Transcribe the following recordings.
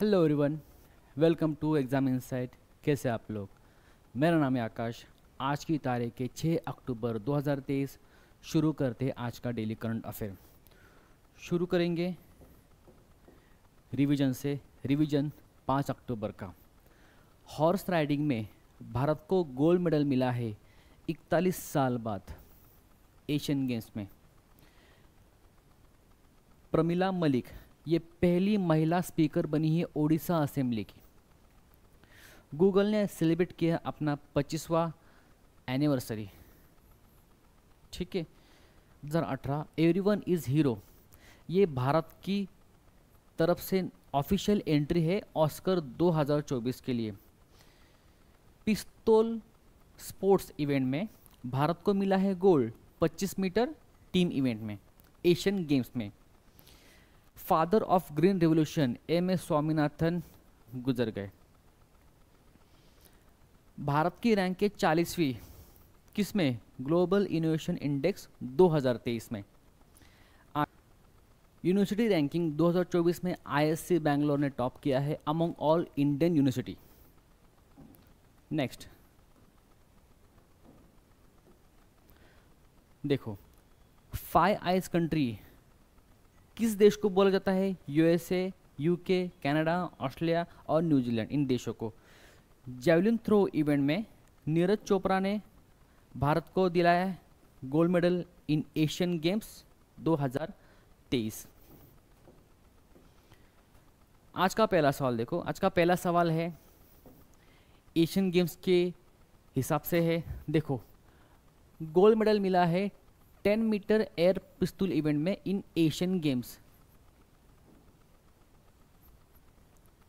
hello everyone welcome to exam insight कैसे आप लोग मेरा नाम है आकाश आज की तारीख के 6 अक्टूबर 2023 शुरू करते हैं आज का डेली करंट अफेयर शुरू करेंगे रिवीजन से रिवीजन 5 अक्टूबर का हॉर्स राइडिंग में भारत को गोल्ड मेडल मिला है इकतालीस साल बाद एशियन गेम्स में प्रमिला मलिक ये पहली महिला स्पीकर बनी है ओडिशा असेंबली की गूगल ने सेलिब्रेट किया अपना पच्चीसवा एनिवर्सरी ठीक है दो हज़ार अठारह एवरी वन इज़ हीरो ये भारत की तरफ से ऑफिशियल एंट्री है ऑस्कर 2024 के लिए पिस्तौल स्पोर्ट्स इवेंट में भारत को मिला है गोल्ड 25 मीटर टीम इवेंट में एशियन गेम्स में father of green revolution M S Swaminathan गुजर गए भारत की रैंक है चालीसवीं किसमें ग्लोबल इनोवेशन इंडेक्स 2023 में यूनिवर्सिटी रैंकिंग 2024 में आईएससी बैंगलोर ने टॉप किया है among all Indian university next देखो फाइव आइस कंट्री किस देश को बोला जाता है यूएसए यूके कनाडा ऑस्ट्रेलिया और न्यूजीलैंड इन देशों को जेवलिन थ्रो इवेंट में नीरज चोपड़ा ने भारत को दिलाया gold medal in Asian Games 2023 आज का पहला सवाल देखो आज का पहला सवाल है एशियन गेम्स के हिसाब से है देखो गोल्ड मेडल मिला है ten metre air pistol event में in Asian Games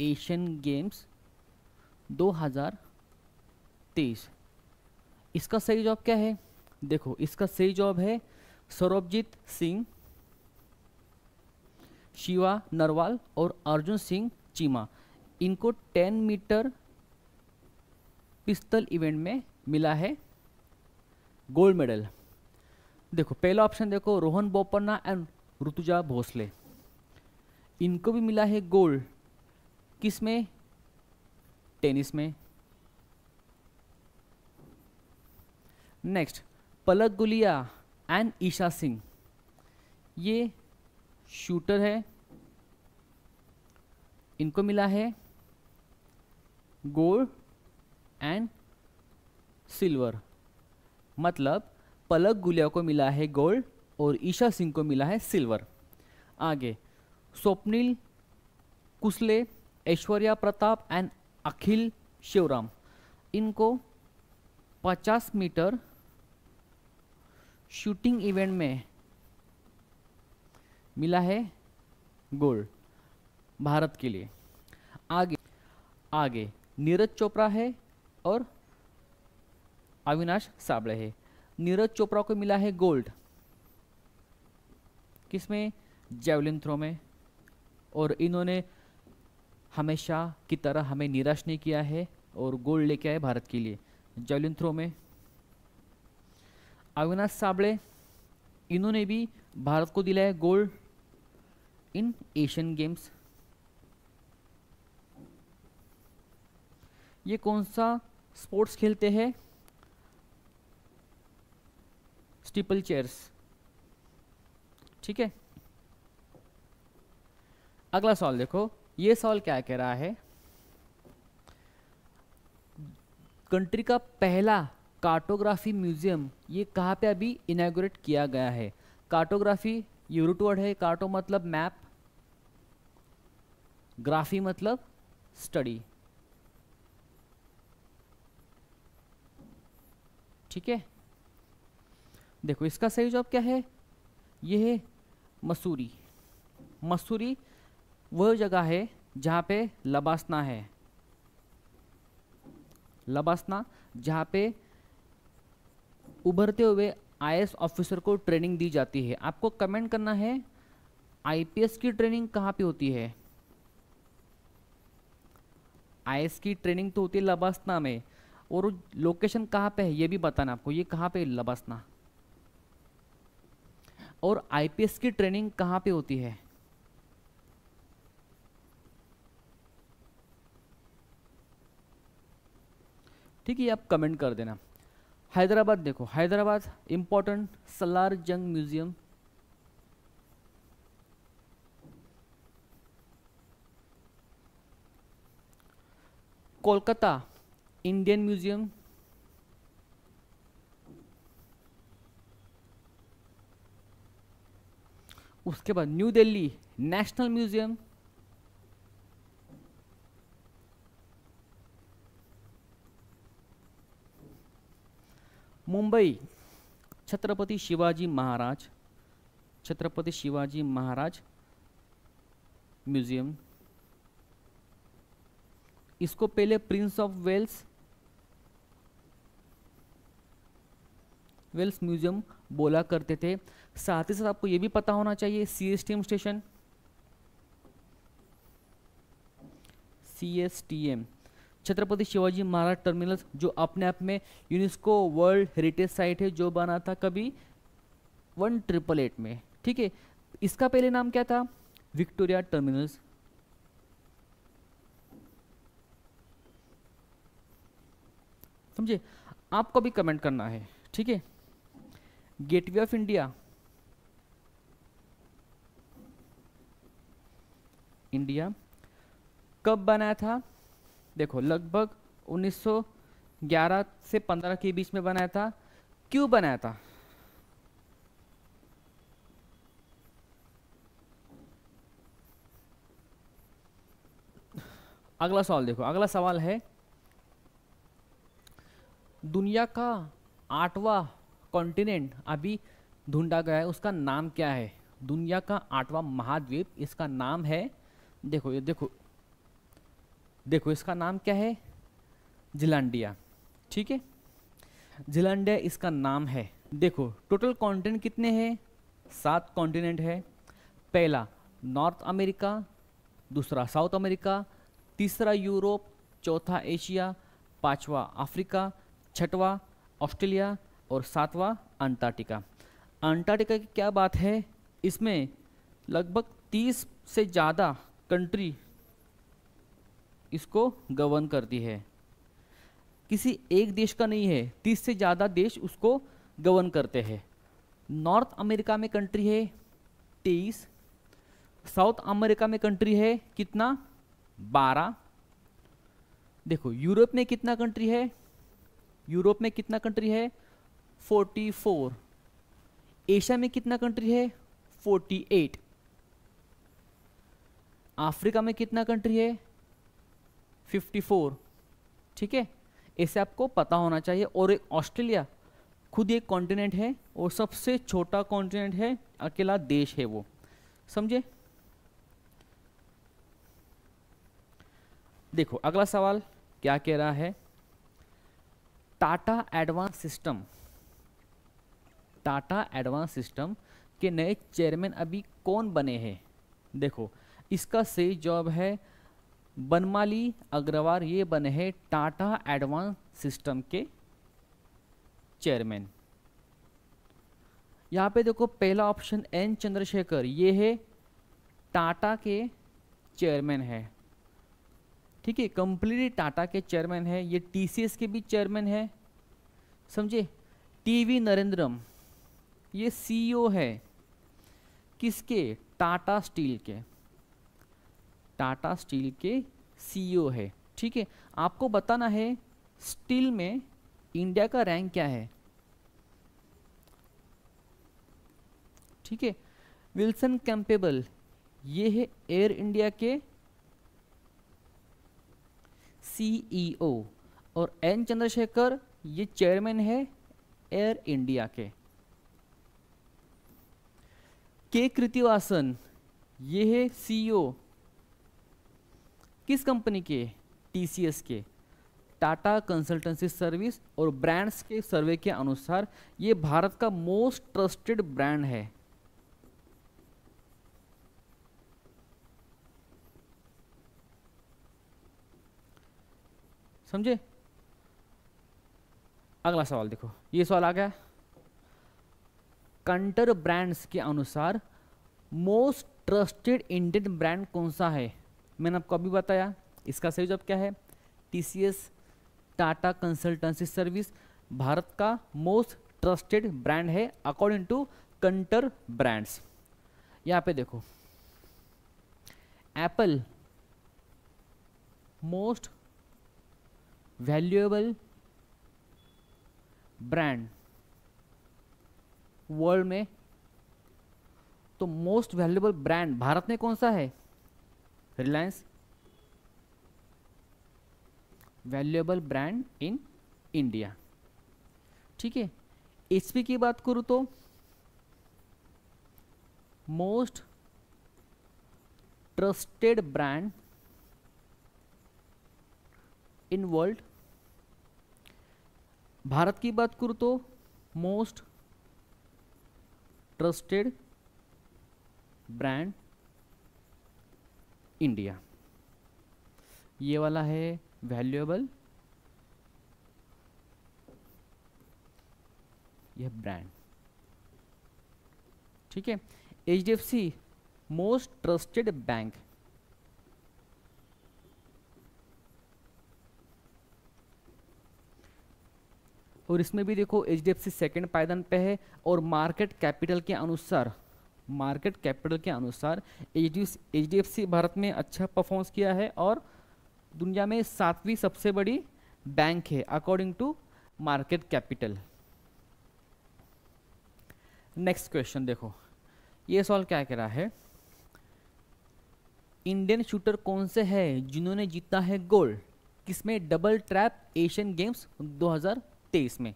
Asian Games 2023 इसका सही जवाब क्या है देखो इसका सही जवाब है सौरभजीत सिंह शिवा नरवाल और अर्जुन सिंह चीमा इनको 10 मीटर पिस्तल इवेंट में मिला है गोल्ड मेडल देखो पहला ऑप्शन देखो रोहन बोपन्ना एंड ऋतुजा भोसले इनको भी मिला है गोल्ड किस में टेनिस में नेक्स्ट पलक गुलिया एंड ईशा सिंह ये शूटर है इनको मिला है गोल्ड एंड सिल्वर मतलब पलक गुलिया को मिला है गोल्ड और ईशा सिंह को मिला है सिल्वर आगे स्वप्निल कुसले ऐश्वर्या प्रताप एंड अखिल शिवराम इनको 50 मीटर शूटिंग इवेंट में मिला है गोल्ड भारत के लिए आगे आगे नीरज चोपड़ा है और अविनाश साबड़े है नीरज चोपड़ा को मिला है गोल्ड किसमें जेवलिन थ्रो में और इन्होंने हमेशा की तरह हमें निराश नहीं किया है और गोल्ड लेके आए भारत के लिए जेवलिन थ्रो में अविनाश साबड़े इन्होंने भी भारत को दिलाया गोल्ड इन एशियन गेम्स ये कौन सा स्पोर्ट्स खेलते हैं स्टीपल चेयर्स ठीक है अगला सवाल देखो ये सवाल क्या कह रहा है कंट्री का पहला कार्टोग्राफी म्यूजियम ये कहाँ पे अभी इनाग्रेट किया गया है कार्टोग्राफी यूरोट वर्ड है कार्टो मतलब मैप ग्राफी मतलब स्टडी ठीक है देखो इसका सही जवाब क्या है ये है मसूरी मसूरी वह जगह है जहाँ पे लबासना है लबासना जहाँ पे उभरते हुए आईएएस ऑफिसर को ट्रेनिंग दी जाती है आपको कमेंट करना है आईपीएस की ट्रेनिंग कहाँ पे होती है आईएएस की ट्रेनिंग तो होती है लबासना में और लोकेशन कहाँ पे है ये भी बताना आपको ये कहाँ पे लबासना और आईपीएस की ट्रेनिंग कहां पे होती है ठीक है आप कमेंट कर देना हैदराबाद देखो हैदराबाद इंपॉर्टेंट सलार जंग म्यूजियम कोलकाता इंडियन म्यूजियम उसके बाद New Delhi national museum Mumbai Chhatrapati Shivaji Maharaj Chhatrapati Shivaji Maharaj museum इसको पहले prince of Wales Wales museum बोला करते थे साथ ही साथ आपको ये भी पता होना चाहिए C S T M station C S T M Chhatrapati Shivaji Maharaj terminal जो अपने आप में यूनेस्को वर्ल्ड हेरिटेज साइट है जो बना था कभी वन ट्रिपल एट में ठीक है इसका पहले नाम क्या था विक्टोरिया टर्मिनल्स समझे आपको भी कमेंट करना है ठीक है गेटवे ऑफ इंडिया इंडिया कब बनाया था देखो लगभग 1911 से 15 के बीच में बनाया था क्यों बनाया था अगला सवाल देखो अगला सवाल है दुनिया का आठवां कॉन्टिनेंट अभी ढूंढा गया है उसका नाम क्या है दुनिया का आठवां महाद्वीप इसका नाम है देखो ये देखो देखो इसका नाम क्या है जिलांडिया ठीक है जिलांडिया इसका नाम है देखो टोटल कॉन्टिनेंट कितने हैं सात कॉन्टिनेंट है पहला नॉर्थ अमेरिका दूसरा साउथ अमेरिका तीसरा यूरोप चौथा एशिया पांचवा अफ्रीका छठवा ऑस्ट्रेलिया और सातवां अंटार्कटिका अंटार्कटिका की क्या बात है इसमें लगभग तीस से ज़्यादा कंट्री इसको गवर्न करती है किसी एक देश का नहीं है तीस से ज़्यादा देश उसको गवर्न करते हैं नॉर्थ अमेरिका में कंट्री है तेईस साउथ अमेरिका में कंट्री है कितना बारह देखो यूरोप में कितना कंट्री है यूरोप में कितना कंट्री है फोर्टी फोर एशिया में कितना कंट्री है फोर्टी एट अफ्रीका में कितना कंट्री है फिफ्टी फोर ठीक है ऐसे आपको पता होना चाहिए और एक ऑस्ट्रेलिया खुद एक कॉन्टिनेंट है और सबसे छोटा कॉन्टिनेंट है अकेला देश है वो समझे देखो अगला सवाल क्या कह रहा है Tata advance system Tata advance system के नए चेयरमैन अभी कौन बने हैं देखो इसका सही जॉब है बनमाली अग्रवाल ये बने हैं टाटा एडवांस सिस्टम के चेयरमैन यहाँ पे देखो पहला ऑप्शन एन चंद्रशेखर ये है टाटा के चेयरमैन है ठीक है कंप्लीटली टाटा के चेयरमैन है ये टीसीएस के भी चेयरमैन है समझे टीवी नरेंद्रम ये सीईओ e है किसके टाटा स्टील के टाटा स्टील के सीईओ e है ठीक है आपको बताना है स्टील में इंडिया का रैंक क्या है ठीक है विल्सन कैंपेबल ये है एयर इंडिया के सीईओ e और एन चंद्रशेखर ये चेयरमैन है एयर इंडिया के के कृतिवासन ये है सीईओ e किस कंपनी के टीसीएस के टाटा कंसल्टेंसी सर्विस और ब्रांड्स के सर्वे के अनुसार ये भारत का मोस्ट ट्रस्टेड ब्रांड है समझे अगला सवाल देखो ये सवाल आ गया कंटर ब्रांड्स के अनुसार मोस्ट ट्रस्टेड इंडियन ब्रांड कौन सा है मैंने आपको अभी बताया इसका सही जवाब क्या है TCS Tata consultancy service Bharat का मोस्ट ट्रस्टेड ब्रांड है अकॉर्डिंग टू कंटर ब्रांड्स यहाँ पे देखो Apple most valuable brand world में तो मोस्ट वैल्यूबल ब्रांड भारत में कौन सा है Reliance valuable brand in India ठीक है एचपी की बात करूं तो most trusted brand in world Bharat की बात करूं तो मोस्ट ट्रस्टेड ब्रांड इंडिया ये वाला है वैल्यूएबल यह ब्रांड ठीक है H D F C most trusted bank और इसमें भी देखो H D F C second पायदान पे है और मार्केट कैपिटल के अनुसार मार्केट कैपिटल के अनुसार H D F C Bharat में अच्छा परफॉर्मेंस किया है और दुनिया में सातवीं सबसे बड़ी बैंक है according to market capital next question देखो ये सॉल्व क्या कह रहा है इंडियन शूटर कौन से हैं जिन्होंने जीता है गोल्ड किसमें डबल ट्रैप एशियन गेम्स तेईस में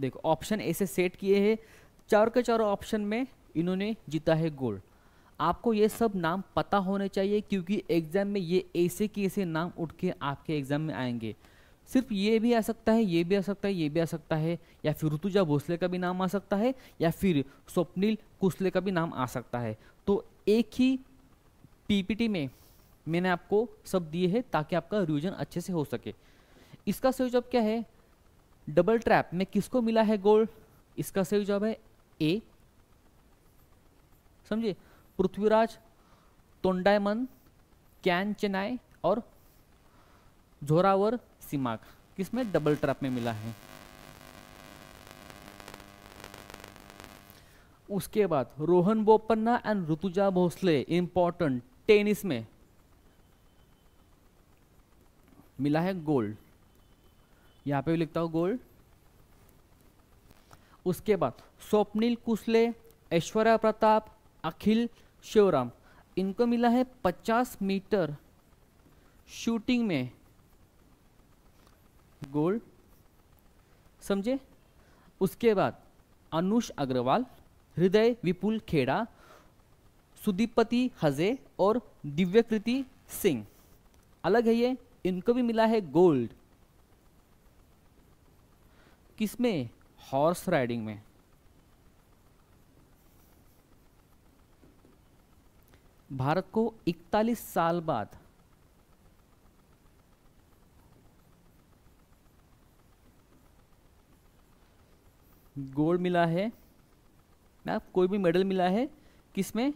देखो ऑप्शन ऐसे सेट किए हैं चारों के चारों ऑप्शन में इन्होंने जीता है गोल्ड आपको ये सब नाम पता होने चाहिए क्योंकि एग्ज़ाम में ये ऐसे के ऐसे नाम उठ के आपके एग्ज़ाम में आएंगे सिर्फ ये भी आ सकता है ये भी आ सकता है ये भी आ सकता है या फिर ऋतुजा भोसले का भी नाम आ सकता है या फिर स्वप्निल कुसले का भी नाम आ सकता है तो एक ही पीपीटी में मैंने आपको सब दिए हैं ताकि आपका रिविजन अच्छे से हो सके इसका सोच अब क्या है डबल ट्रैप में किसको मिला है गोल्ड इसका सही जवाब है ए समझे पृथ्वीराज तोंडायमन कैन चेनाय और झोरावर सीमाक किसमें डबल ट्रैप में मिला है उसके बाद Rohan Bopanna and Rutuja Bhosale important tennis में मिला है गोल्ड यहाँ पे भी लिखता हूँ गोल्ड उसके बाद स्वप्निल कुसले ऐश्वर्या प्रताप अखिल शिवराम इनको मिला है 50 मीटर शूटिंग में गोल्ड समझे उसके बाद अनुष अग्रवाल हृदय विपुल खेड़ा सुदीपति हजे और दिव्यकृति सिंह अलग है ये इनको भी मिला है गोल्ड किस में हॉर्स राइडिंग में भारत को 41 साल बाद गोल्ड मिला है ना कोई भी मेडल मिला है किसमें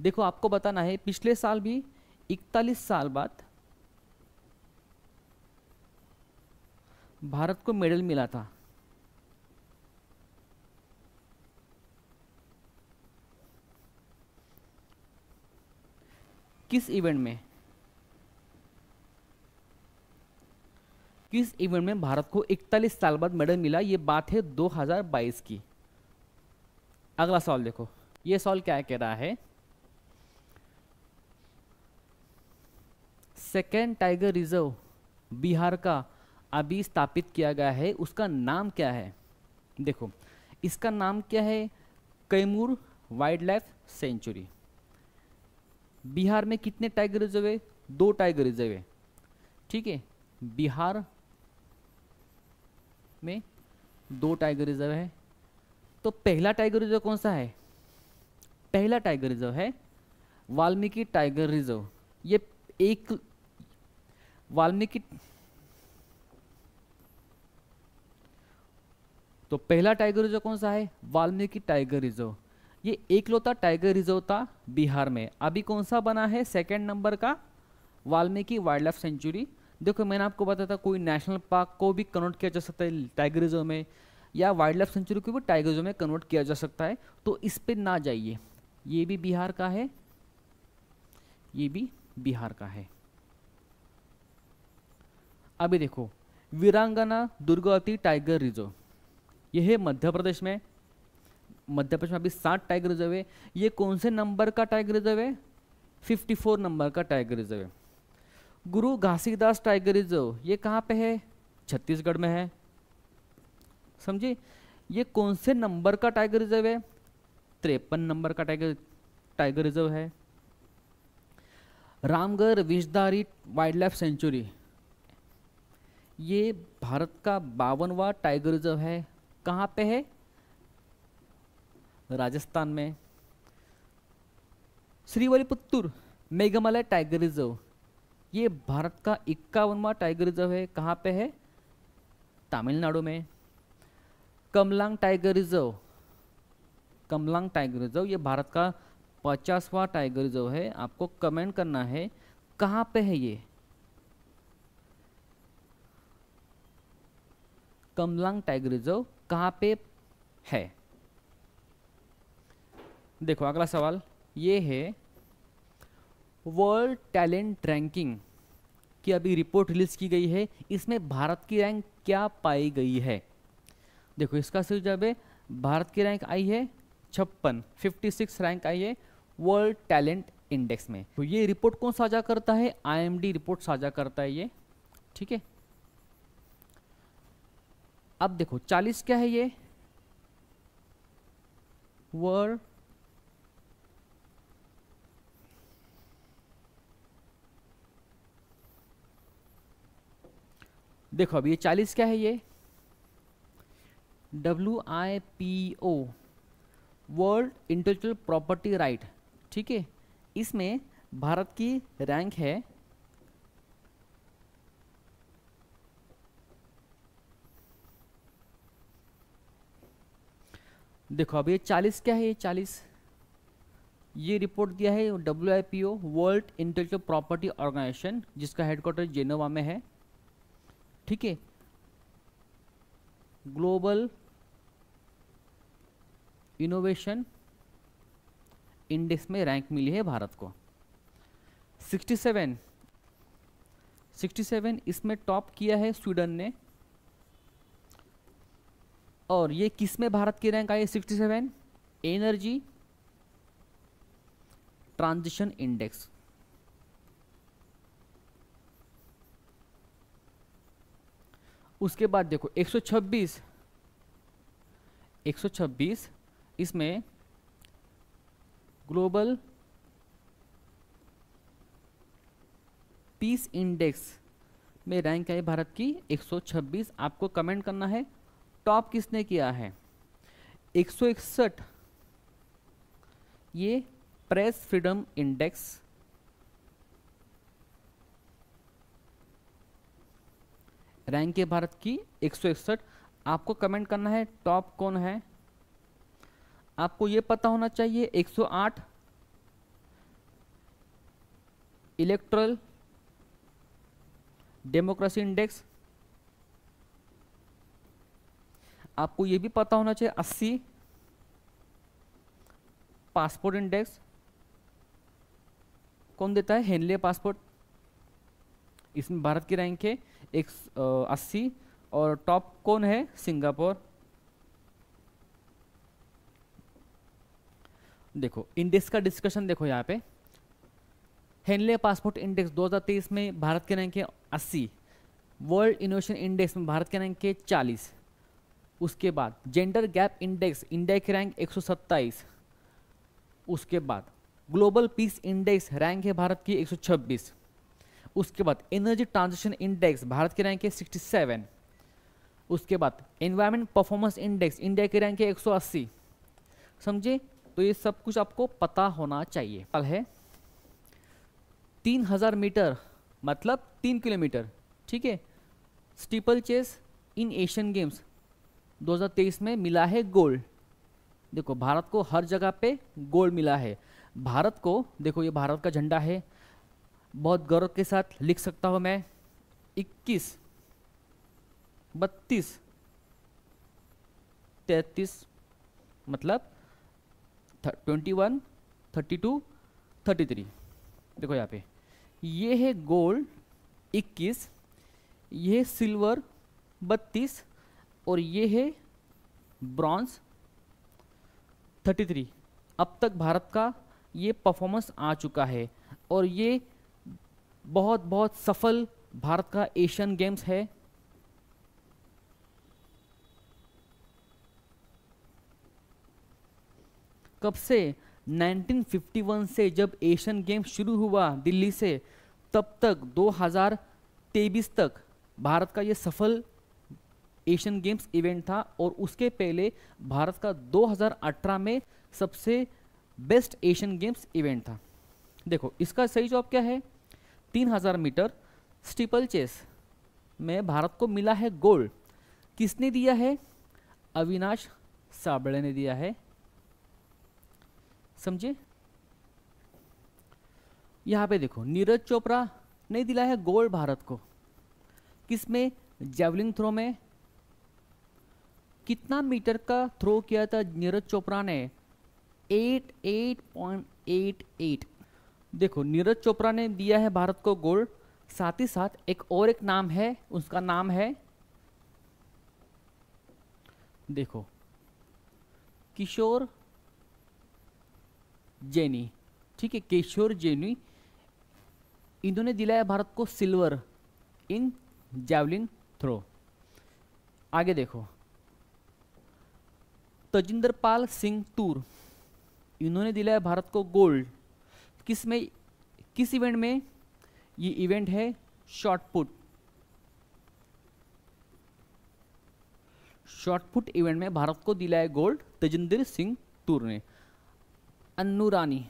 देखो आपको बताना है पिछले साल भी इकतालीस साल बाद भारत को मेडल मिला था किस इवेंट में किस इवेंट में भारत को 41 साल बाद मेडल मिला यह बात है 2022 की अगला सवाल देखो यह सवाल क्या कह रहा है सेकेंड टाइगर रिजर्व बिहार का अभी स्थापित किया गया है उसका नाम क्या है देखो इसका नाम क्या है Kaimur wildlife sanctuary Bihar में कितने टाइगर रिजर्व है दो टाइगर रिजर्व है ठीक है बिहार में दो टाइगर रिजर्व है तो पहला टाइगर रिजर्व कौन सा है पहला टाइगर रिजर्व है वाल्मीकि टाइगर रिजर्व ये एक वाल्मीकि तो पहला टाइगर रिजर्व कौन सा है वाल्मीकि टाइगर रिजर्व ये एकलौता टाइगर रिजर्व था बिहार में अभी कौन सा बना है सेकेंड नंबर का वाल्मीकि वाइल्ड लाइफ सेंचुरी देखो मैंने आपको बताया था कोई नेशनल पार्क को भी कन्वर्ट किया जा सकता है टाइगर रिजर्व में या वाइल्ड लाइफ सेंचुरी को भी टाइगर रिजर्व में कन्वर्ट किया जा सकता है तो इस पर ना जाइए ये भी बिहार का है ये भी बिहार का है अभी देखो वीरांगना दुर्गावती टाइगर रिजर्व ये है मध्य प्रदेश में मध्य प्रदेश में अभी सात टाइगर रिजर्व है ये कौन से नंबर का टाइगर रिजर्व है 54 नंबर का टाइगर रिजर्व है गुरु घासीदास टाइगर रिजर्व ये कहाँ पे है छत्तीसगढ़ में है समझिए ये कौन से नंबर का टाइगर रिजर्व है त्रेपन नंबर का टाइगर टाइगर रिजर्व है Ramgarh Vishdhari wildlife sanctuary ये भारत का बावनवा टाइगर रिजर्व है कहाँ पे है राजस्थान में श्रीवलीपुत्तूर मेघमलय टाइगर रिजर्व ये भारत का इक्यावनवा टाइगर रिजर्व है कहाँ पे है तमिलनाडु में Kamlang tiger reserve Kamlang tiger reserve ये भारत का पचासवा टाइगर रिजर्व है आपको कमेंट करना है कहाँ पे है ये कमलांग टाइगर रिजर्व कहां पे है देखो अगला सवाल ये है वर्ल्ड टैलेंट रैंकिंग की अभी रिपोर्ट रिलीज की गई है इसमें भारत की रैंक क्या पाई गई है देखो इसका जब है भारत की रैंक आई है छप्पन फिफ्टी सिक्स रैंक आई है वर्ल्ड टैलेंट इंडेक्स में तो ये रिपोर्ट कौन साझा करता है आईएमडी रिपोर्ट साझा करता है ये ठीक है अब देखो चालीस क्या है ये वर देखो अब ये चालीस क्या है ये W I P O world intellectual property right ठीक है इसमें भारत की रैंक है देखो अब ये चालीस क्या है ये चालीस ये रिपोर्ट दिया है W I P O world intellectual property organisation जिसका हेडक्वार्टर जेनोवा में है ठीक है ग्लोबल इनोवेशन इंडेक्स में रैंक मिली है भारत को 67 67 इसमें टॉप किया है स्वीडन ने और ये किस में भारत की रैंक आई है sixty seven energy transition index उसके बाद देखो 126 126 इसमें ग्लोबल पीस इंडेक्स में रैंक आई भारत की 126 आपको कमेंट करना है टॉप किसने किया है एक ये प्रेस फ्रीडम इंडेक्स रैंक है भारत की एक आपको कमेंट करना है टॉप कौन है आपको यह पता होना चाहिए 108 इलेक्ट्रल डेमोक्रेसी इंडेक्स आपको ये भी पता होना चाहिए अस्सी पासपोर्ट इंडेक्स कौन देता है हेनले पासपोर्ट इसमें भारत की रैंक है एक अस्सी और टॉप कौन है सिंगापुर देखो इंडेक्स का डिस्कशन देखो यहाँ पे हेनले पासपोर्ट इंडेक्स 2023 में भारत के रैंक है अस्सी वर्ल्ड इनोवेशन इंडेक्स में भारत के रैंक है 40 उसके बाद gender gap index India rank 127 उसके बाद ग्लोबल पीस इंडेक्स रैंक है भारत की 126 उसके बाद एनर्जी ट्रांजिशन इंडेक्स भारत की रैंक है 67 उसके बाद एनवायरमेंट परफॉर्मेंस इंडेक्स इंडिया की रैंक है 180 समझे तो ये सब कुछ आपको पता होना चाहिए कल है 3000 मीटर मतलब 3 किलोमीटर ठीक है steeplechase in Asian Games 2023 में मिला है गोल्ड देखो भारत को हर जगह पे गोल्ड मिला है भारत को देखो ये भारत का झंडा है बहुत गौरव के साथ लिख सकता हूँ मैं 21, 32, 33 मतलब 21, 32, 33 देखो यहाँ पे ये है गोल्ड 21, ये सिल्वर 32, और ये है ब्रॉन्ज 33 अब तक भारत का ये परफॉर्मेंस आ चुका है और ये बहुत बहुत सफल भारत का एशियन गेम्स है कब से 1951 से जब एशियन गेम शुरू हुआ दिल्ली से तब तक 2023 तक भारत का ये सफल एशियन गेम्स इवेंट था और उसके पहले भारत का 2018 में सबसे बेस्ट एशियन गेम्स इवेंट था देखो इसका सही जवाब क्या है 3000 मीटर स्टीपल चेस में भारत को मिला है गोल्ड किसने दिया है अविनाश साबड़े ने दिया है समझे यहां पे देखो नीरज चोपड़ा ने दिला है गोल्ड भारत को किसमें जेवलिन थ्रो में कितना मीटर का थ्रो किया था नीरज चोपड़ा ने eight eight point eight eight देखो नीरज चोपड़ा ने दिया है भारत को गोल्ड साथ ही साथ एक और एक नाम है उसका नाम है देखो किशोर जैनी ठीक है किशोर जैनी इन्होंने दिलाया भारत को सिल्वर इन जैवलिन थ्रो आगे देखो तजिंदरपाल सिंह टूर इन्होंने दिलाया भारत को गोल्ड किस में किस इवेंट में ये इवेंट है shot put shot put event में भारत को दिलाया गोल्ड तजिंदर सिंह टूर ने अन्नू रानी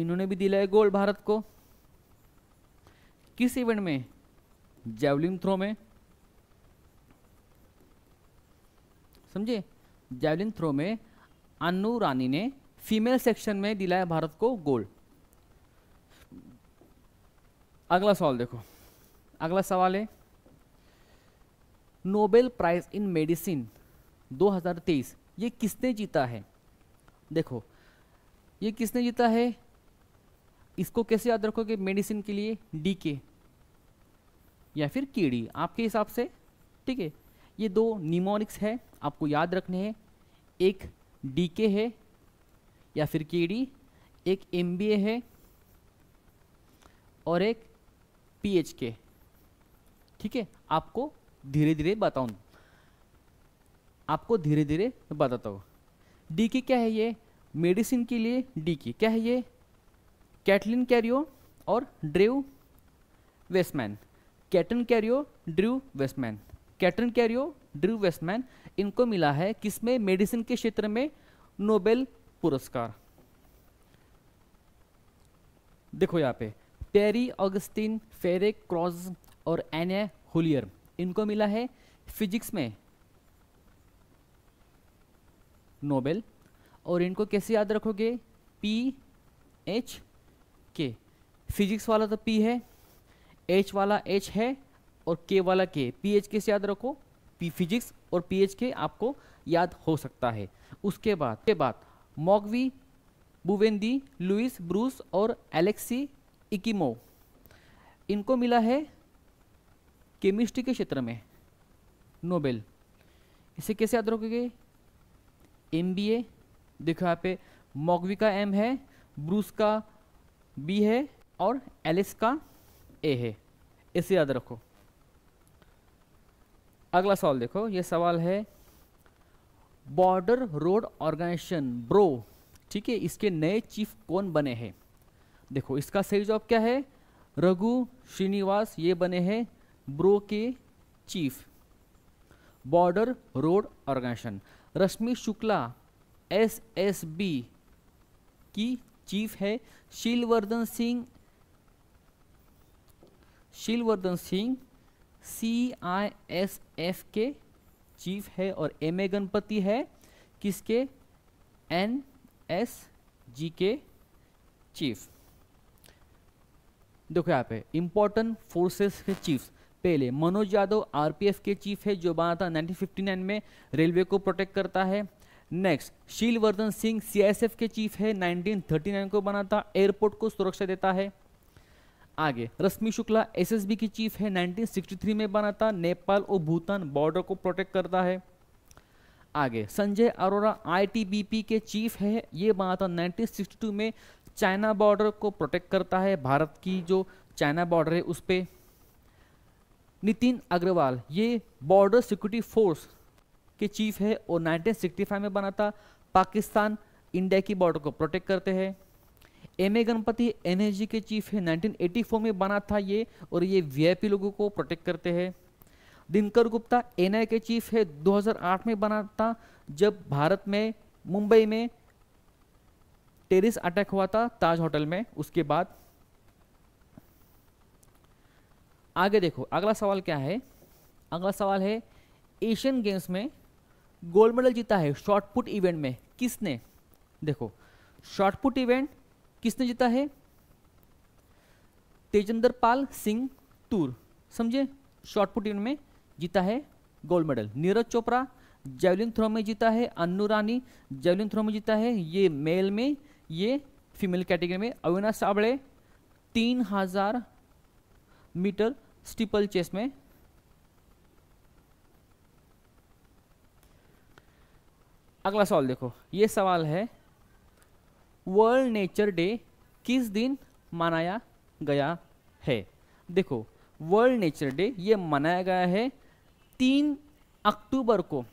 इन्होंने भी दिलाया गोल्ड भारत को किस इवेंट में जेवलिन थ्रो में समझे जैवलिन थ्रो में अन्नू रानी ने फीमेल सेक्शन में दिलाया भारत को गोल्ड अगला सवाल देखो अगला सवाल है नोबेल प्राइज इन मेडिसिन 2023 ये किसने जीता है देखो ये किसने जीता है इसको कैसे याद रखोगे मेडिसिन के लिए डी के या फिर कीड़ी आपके हिसाब से ठीक है ये दो निमोनिक्स है आपको याद रखने हैं एक डीके है या फिर केडी एक एमबीए है और एक पीएचके ठीक है आपको धीरे धीरे बताऊं आपको धीरे धीरे बताता हूँ डीके क्या है ये मेडिसिन के लिए डीके क्या है ये कैटलिन कैरियो और Drew Weissman Katalin Kariko Drew Weissman Katalin Kariko Drew Weissman इनको मिला है किसमें मेडिसिन के क्षेत्र में नोबेल पुरस्कार देखो यहां पे पेरी ऑगस्टिन फेरे क्रॉस और एने होलियर इनको मिला है फिजिक्स में नोबेल और इनको कैसे याद रखोगे पी एच के फिजिक्स वाला तो पी है एच वाला एच है और के वाला के पी एच कैसे याद रखो पी फिजिक्स और पीएच के आपको याद हो सकता है उसके बाद के बाद मॉगवी बुवेंदी लुइस ब्रूस और एलेक्सी इकीमो इनको मिला है केमिस्ट्री के क्षेत्र में नोबेल इसे कैसे याद रखोगे एम बी ए देखो यहाँ पे मॉगवी का एम है ब्रूस का बी है और एलेक्स का ए है इसे याद रखो अगला सवाल देखो ये सवाल है बॉर्डर रोड ऑर्गेनाइजेशन ब्रो ठीक है इसके नए चीफ कौन बने हैं देखो इसका सही जवाब क्या है रघु श्रीनिवास ये बने हैं ब्रो के chief border road organisation Rashmi Shukla S S B की चीफ है Sheelvardhan Singh Sheelvardhan Singh C I S F के चीफ है और एम ए गणपति है किसके एन एस जी के चीफ देखो यहाँ पे इंपॉर्टेंट फोर्सेस के चीफ पहले मनोज यादव आरपीएफ के चीफ है जो बना था 1959 में रेलवे को प्रोटेक्ट करता है नेक्स्ट शीलवर्धन सिंह सीएसएफ के चीफ है 1939 को बना था एयरपोर्ट को सुरक्षा देता है आगे रश्मि शुक्ला एसएसबी की चीफ है 1963 में बना था नेपाल और भूटान बॉर्डर को प्रोटेक्ट करता है आगे संजय अरोरा आईटीबीपी के चीफ है ये बना था 1962 में चाइना बॉर्डर को प्रोटेक्ट करता है भारत की जो चाइना बॉर्डर है उस पर नितिन अग्रवाल ये बॉर्डर सिक्योरिटी फोर्स के चीफ है और 1965 में बना था पाकिस्तान इंडिया की बॉर्डर को प्रोटेक्ट करते हैं एम ए गणपति एन के चीफ है 1984 में बना था ये और ये वी लोगों को प्रोटेक्ट करते हैं दिनकर गुप्ता एन के चीफ है 2008 में बना था जब भारत में मुंबई में टेरिस अटैक हुआ था ताज होटल में उसके बाद आगे देखो अगला सवाल क्या है अगला सवाल है एशियन गेम्स में गोल्ड मेडल जीता है शॉर्ट पुट इवेंट में किसने देखो शॉर्ट पुट इवेंट किसने जीता है तेजेंद्र पाल सिंह तूर समझे शॉर्टपुट इन में जीता है gold medal Neeraj Chopra javelin throw में जीता है अन्नू रानी जेवलिन थ्रो में जीता है ये मेल में ये फीमेल कैटेगरी में अविनाश साबड़े तीन हजार मीटर स्टीपल चेस में अगला सवाल देखो ये सवाल है वर्ल्ड नेचर डे किस दिन मनाया गया है देखो वर्ल्ड नेचर डे ये मनाया गया है तीन अक्टूबर को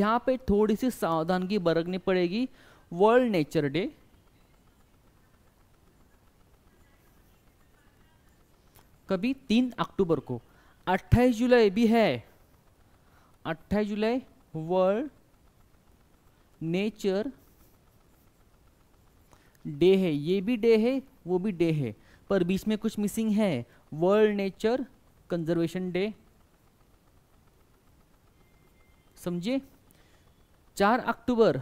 यहाँ पे थोड़ी सी सावधानगी बरतनी पड़ेगी वर्ल्ड नेचर डे कभी तीन अक्टूबर को 28 जुलाई भी है 28 जुलाई वर्ल्ड नेचर डे है ये भी डे है वो भी डे है पर बीच में कुछ मिसिंग है वर्ल्ड नेचर कंजर्वेशन डे समझे चार अक्टूबर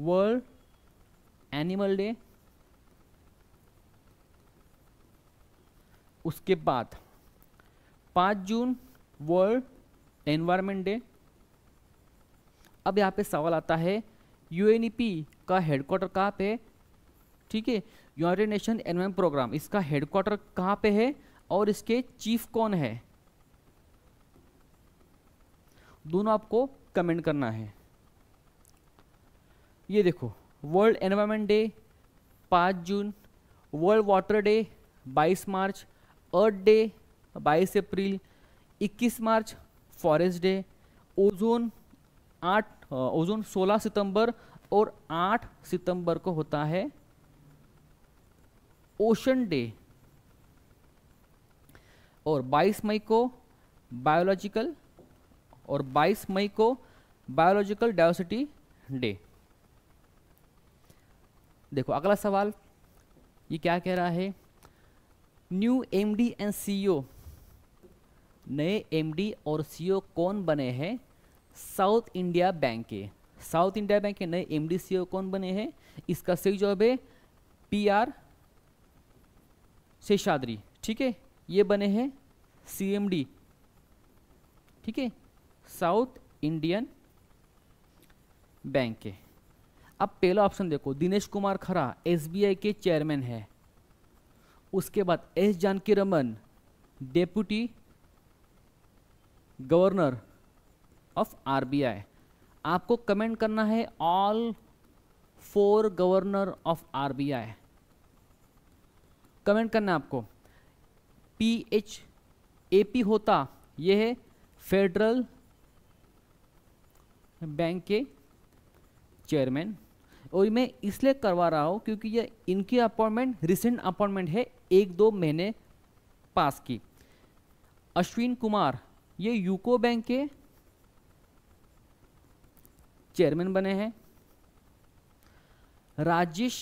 वर्ल्ड एनिमल डे उसके बाद पांच जून वर्ल्ड एनवायरमेंट डे अब यहां पे सवाल आता है यूएनईपी का हेडक्वार्टर कहाँ पे है ठीक है यूनाइटेड नेशन एनवाइ प्रोग्राम इसका हेडक्वार्टर कहाँ पे है और इसके चीफ कौन है दोनों आपको कमेंट करना है ये देखो वर्ल्ड एनवायरमेंट डे पाँच जून वर्ल्ड वाटर डे 22 मार्च अर्थ डे 22 अप्रैल 21 मार्च फॉरेस्ट डे ओजोन 8 ओजोन 16 सितंबर और 8 सितंबर को होता है ओशन डे और 22 मई को बायोलॉजिकल और 22 मई को बायोलॉजिकल डायवर्सिटी डे देखो अगला सवाल ये क्या कह रहा है न्यू एमडी एंड सीईओ नए एमडी और सीईओ e कौन बने हैं साउथ इंडिया बैंक के साउथ इंडिया बैंक के नए एम e कौन बने हैं इसका सही जवाब है पी आर शेषाद्री ठीक है ये बने हैं सी ठीक है साउथ इंडियन बैंक के अब पहला ऑप्शन देखो दिनेश कुमार खरा एसबीआई के चेयरमैन है उसके बाद S Janaki Raman deputy governor of RBI आपको कमेंट करना है all four governor of RBI comment करना है आपको पी एच ए पी होता यह है फेडरल बैंक के चेयरमैन और मैं इसलिए करवा रहा हूं क्योंकि ये इनकी अपॉइंटमेंट रिसेंट अपॉइंटमेंट है एक दो महीने पास की अश्विन कुमार ये यूको बैंक के चेयरमैन बने हैं राजेश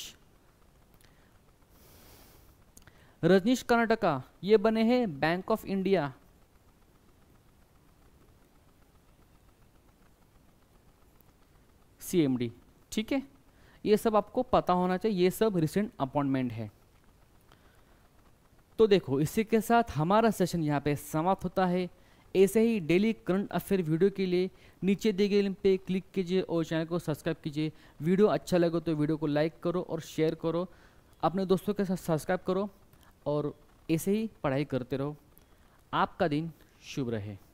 रजनीश कर्नाटका ये बने हैं बैंक ऑफ इंडिया सीएमडी ठीक है ये सब आपको पता होना चाहिए ये सब रिसेंट अपॉइंटमेंट है तो देखो इसी के साथ हमारा सेशन यहाँ पे समाप्त होता है ऐसे ही डेली करंट अफेयर वीडियो के लिए नीचे दिए गए लिंक पे क्लिक कीजिए और चैनल को सब्सक्राइब कीजिए वीडियो अच्छा लगे तो वीडियो को लाइक करो और शेयर करो अपने दोस्तों के साथ सब्सक्राइब करो और ऐसे ही पढ़ाई करते रहो आपका दिन शुभ रहे